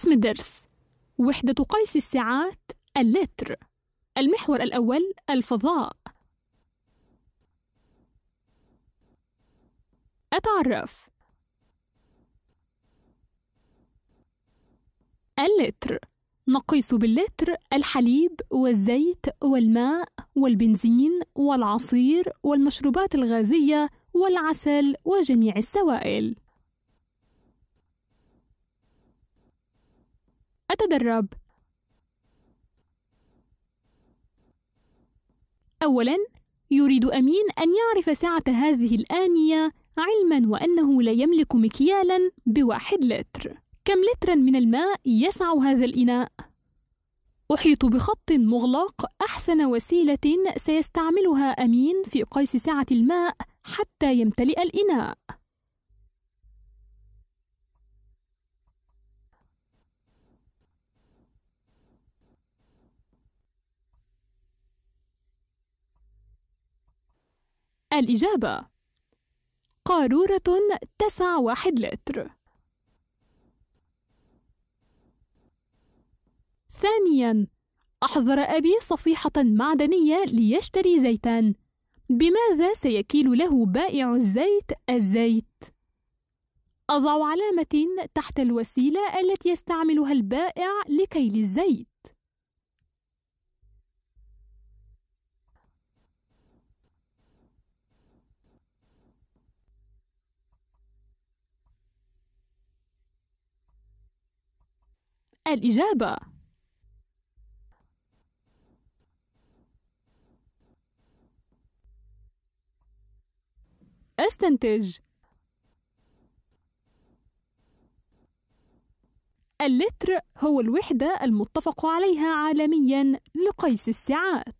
اسم الدرس وحدة قيس الساعات اللتر المحور الأول الفضاء أتعرف اللتر نقيس باللتر الحليب والزيت والماء والبنزين والعصير والمشروبات الغازية والعسل وجميع السوائل نتدرب أولا يريد أمين أن يعرف سعة هذه الآنية علما وأنه لا يملك مكيالا بواحد لتر كم لترا من الماء يسع هذا الإناء؟ أحيط بخط مغلق أحسن وسيلة سيستعملها أمين في قيس سعة الماء حتى يمتلئ الإناء الإجابة قارورة تسع واحد لتر ثانياً أحضر أبي صفيحة معدنية ليشتري زيتاً بماذا سيكيل له بائع الزيت الزيت؟ أضع علامة تحت الوسيلة التي يستعملها البائع لكيل الزيت الإجابة أستنتج اللتر هو الوحدة المتفق عليها عالميا لقيس السعات